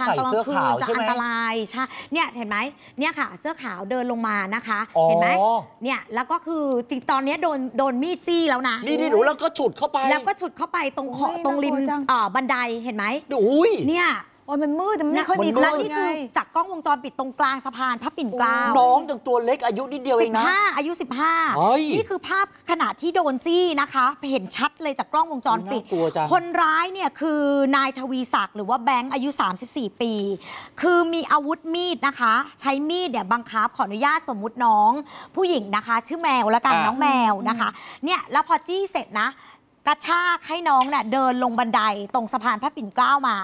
ทางตอนกลางคืนจะอันตรายใช่เนี่ยเห็นไหมเนี่ยค่ะ เสื้อขาวเดินลงมานะคะเห็นไหมเนี่ยแล้วก็คือ จริง ตอนนี้โดนโดนมีดจี้แล้วนะ นี่นี่หนูแล้วก็ฉุดเข้าไปแล้วก็ฉุดเข้าไปตรงขอตรงริมบันไดเห็นไหมเนี่ยโอ้ยมันมืดมันไม่ค่อยมีคแลนนี่คือจากกล้องวงจรปิดตรงกลางสะพานพระปิ่นเกล้าน้องตังตัวเล็กอายุนิดเดียวเองนะ15อายุเฮ้ย้านี่คือภาพขณะที่โดนจี้นะคะเห็นชัดเลยจากกล้องวงจรปิดคนร้ายเนี่ยคือนายทวีศักดิ์หรือว่าแบงค์อายุ 34 ปี คือมีอาวุธมีดนะคะ ใช้มีดเนี่ยบังคับขออนุญาตสมมุติน้อง ผู้หญิงนะคะ ชื่อแมวละกันน้องแมวนะคะเนี่ยแล้วพอจี้เสร็จนะกระชากให้น้องน่ะเดินลงบันไดตรงสะพานพระปิ่นเกล้ามา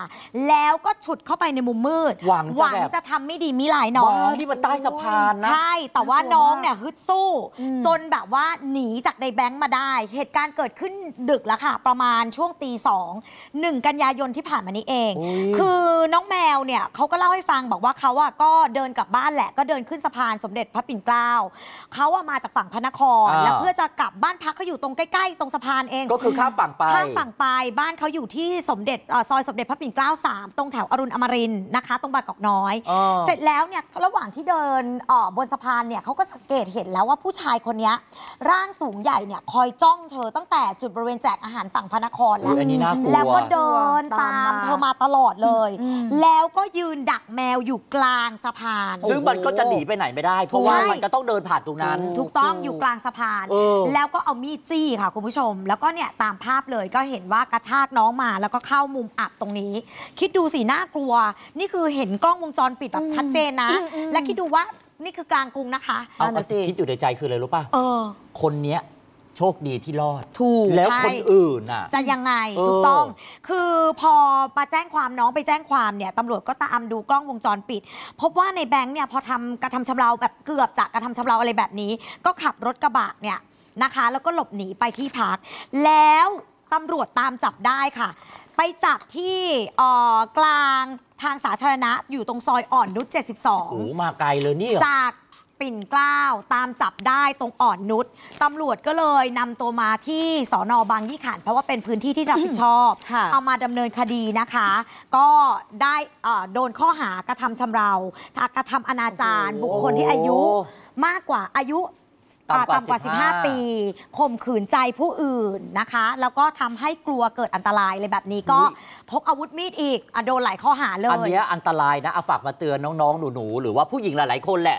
แล้วก็ฉุดเข้าไปในมุมมืดหวังจะงจะทำไม่ดีมิหลายน้องที่มันใต้สะพานนะ ใช่ แต่ว่าน้องเนี่ยฮึดสู้ จนแบบว่าหนีจากในแบงค์มาได้ เหตุการณ์เกิดขึ้นดึกแล้วค่ะ ประมาณช่วงตีสองหนึ่งกันยายนที่ผ่านมานี้เองอคือองแมวเนี่ยเขาก็เล่าให้ฟังบอกว่าเขาอะก็เดินกลับบ้านแหละก็เดินขึ้นสะพานสมเด็จพระปิ่นเกล้าเขาอะมาจากฝั่งพระนครแล้วเพื่อจะกลับบ้านพักเขาอยู่ตรงใกล้ ๆ ตรงสะพานเองก็คือข้ามฝั่งไปข้ามฝั่งไปบ้านเขาอยู่ที่สมเด็จอซอยสมเด็จพระปิ่นเกล้าสามตรงแถวอรุณอมรินนะคะ ตรงบางกอกน้อย เสร็จแล้วเนี่ยระหว่างที่เดินบนสะพานเนี่ยเขาก็สังเกตเห็นแล้วว่าผู้ชายคนนี้ร่างสูงใหญ่เนี่ยคอยจ้องเธอ ตั้งแต่จุดบริเวณแจกอาหารฝั่งพระนครแล้วกแล้วก็เดินตามเธอมาตลอดเลยแล้วก็ยืนดักแมวอยู่กลางสะพาน ซึ่งมันก็จะหนีไปไหนไม่ได้ เพราะว่ามันก็ต้องเดินผ่านตรงนั้น ถูกต้องอยู่กลางสะพานแล้วก็เอามีดจี้ค่ะคุณผู้ชม แล้วก็เนี่ยตามภาพเลยก็เห็นว่ากระชากน้องมาแล้วก็เข้ามุมอับตรงนี้ คิดดูสิน่ากลัวนี่คือเห็นกล้องวงจรปิดแบบชัดเจนนะ และคิดดูว่านี่คือกลางกรุงนะคะเอาคิดอยู่ในใจคืออะไรรู้ป่ะคนเนี้ยโชคดีที่รอด ถูกแล้วคนอื่นอ่ะ จะยังไงถูกต้อง คือพอมาแจ้งความน้องไปแจ้งความเนี่ยตำรวจก็ตามดูกล้องวงจรปิด พบว่าในแบงค์เนี่ยพอทำกระทำชำเราแบบเกือบจะกระทำชำเราอะไรแบบนี้ ก็ขับรถกระบะเนี่ยนะคะ แล้วก็หลบหนีไปที่พักแล้วตำรวจตามจับได้ค่ะ ไปจับที่กลางทางสาธารณะอยู่ตรงซอยอ่อนนุช72โอ้มาไกลเลยเนี่ยจากปิ่นเกล้าตามจับได้ตรงอ่อนนุชตำรวจก็เลย นำตัวมาที่สอนอบางยี่ขัน เพราะว่าเป็นพื้นที่ที่รับผิดชอบเอามาดำเนินคดีนะคะ ก็ได้โดนข้อหากระทำชำเรากระทำอนาจารบุคคลที่อายุมากกว่าอายุต่ำกว่า 15 ปีข่มขืนใจผู้อื่นนะคะ แล้วก็ทำให้กลัวเกิดอันตรายเลยแบบนี้ก็พกอาวุธมีดอีกอโดนหลายข้อหาเลยอันนี้อันตรายนะเอาฝากมาเตือนน้องๆหนูๆหรือว่าผู้หญิงหลายๆคนแหละ